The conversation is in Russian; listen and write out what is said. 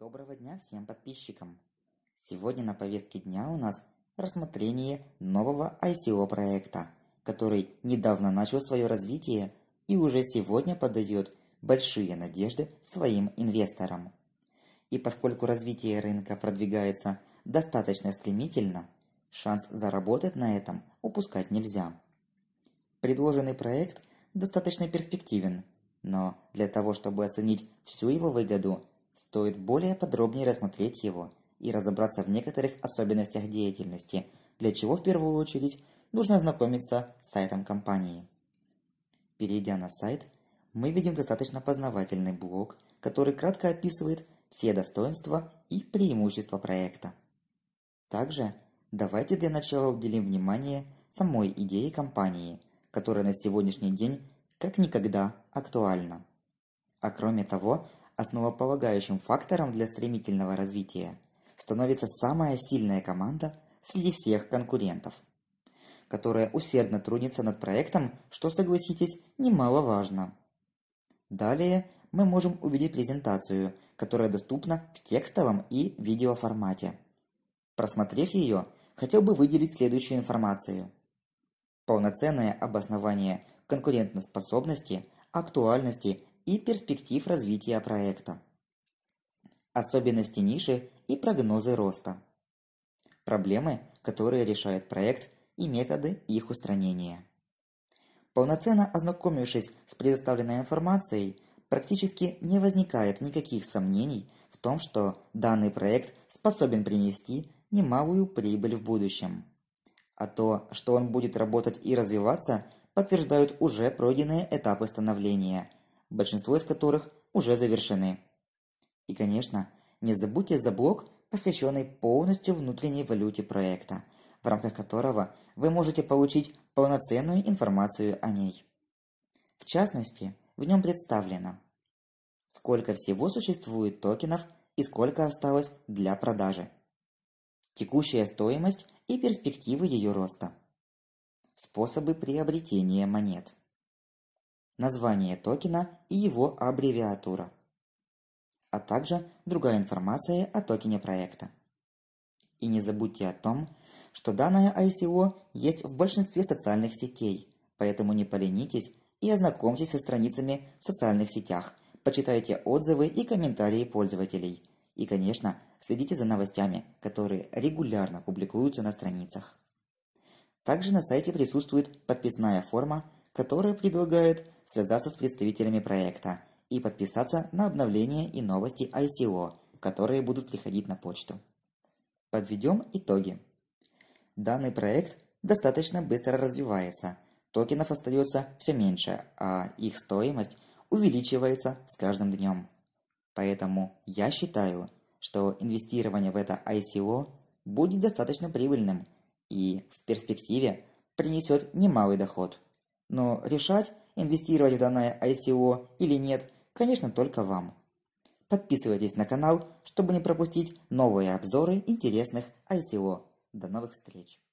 Доброго дня всем подписчикам! Сегодня на повестке дня у нас рассмотрение нового ICO проекта, который недавно начал свое развитие и уже сегодня подает большие надежды своим инвесторам. И поскольку развитие рынка продвигается достаточно стремительно, шанс заработать на этом упускать нельзя. Предложенный проект достаточно перспективен, но для того, чтобы оценить всю его выгоду – Стоит более подробнее рассмотреть его и разобраться в некоторых особенностях деятельности, для чего в первую очередь нужно ознакомиться с сайтом компании. Перейдя на сайт, мы видим достаточно познавательный блог, который кратко описывает все достоинства и преимущества проекта. Также давайте для начала уделим внимание самой идее компании, которая на сегодняшний день как никогда актуальна. А кроме того, Основополагающим фактором для стремительного развития становится самая сильная команда среди всех конкурентов, которая усердно трудится над проектом, что, согласитесь, немаловажно. Далее мы можем увидеть презентацию, которая доступна в текстовом и видеоформате. Просмотрев ее, хотел бы выделить следующую информацию. Полноценное обоснование конкурентоспособности, актуальности и перспектив развития проекта. Особенности ниши и прогнозы роста. Проблемы, которые решает проект и методы их устранения. Полноценно ознакомившись с предоставленной информацией, практически не возникает никаких сомнений в том, что данный проект способен принести немалую прибыль в будущем. А то, что он будет работать и развиваться, подтверждают уже пройденные этапы становления – большинство из которых уже завершены. И, конечно, не забудьте за блок, посвященный полностью внутренней валюте проекта, в рамках которого вы можете получить полноценную информацию о ней. В частности, в нем представлено, сколько всего существует токенов и сколько осталось для продажи, текущая стоимость и перспективы ее роста, способы приобретения монет – название токена и его аббревиатура, а также другая информация о токене проекта. И не забудьте о том, что данное ICO есть в большинстве социальных сетей, поэтому не поленитесь и ознакомьтесь со страницами в социальных сетях, почитайте отзывы и комментарии пользователей. И, конечно, следите за новостями, которые регулярно публикуются на страницах. Также на сайте присутствует подписная форма, которая предлагает связаться с представителями проекта и подписаться на обновления и новости ICO, которые будут приходить на почту. Подведем итоги. Данный проект достаточно быстро развивается, токенов остается все меньше, а их стоимость увеличивается с каждым днем. Поэтому я считаю, что инвестирование в это ICO будет достаточно прибыльным и в перспективе принесет немалый доход. Но решать – инвестировать в данное ICO или нет, конечно, только вам. Подписывайтесь на канал, чтобы не пропустить новые обзоры интересных ICO. До новых встреч!